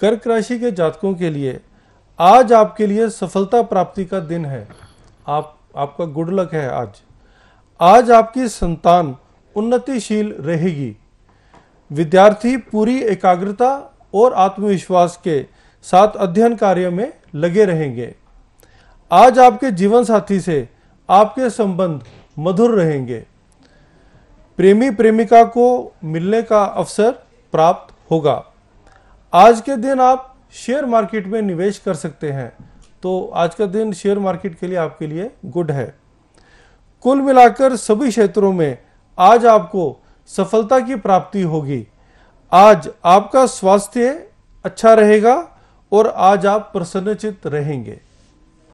कर्क राशि के जातकों के लिए आज आपके लिए सफलता प्राप्ति का दिन है आप आपका गुड लक है आज आज आपकी संतान उन्नतिशील रहेगी विद्यार्थी पूरी एकाग्रता और आत्मविश्वास के साथ अध्ययन कार्य में लगे रहेंगे आज आपके जीवन साथी से आपके संबंध मधुर रहेंगे प्रेमी प्रेमिका को मिलने का अवसर प्राप्त होगा आज के दिन आप शेयर मार्केट में निवेश कर सकते हैं तो आज का दिन शेयर मार्केट के लिए आपके लिए गुड है कुल मिलाकर सभी क्षेत्रों में आज आपको सफलता की प्राप्ति होगी आज आपका स्वास्थ्य अच्छा रहेगा और आज आप प्रसन्नचित रहेंगे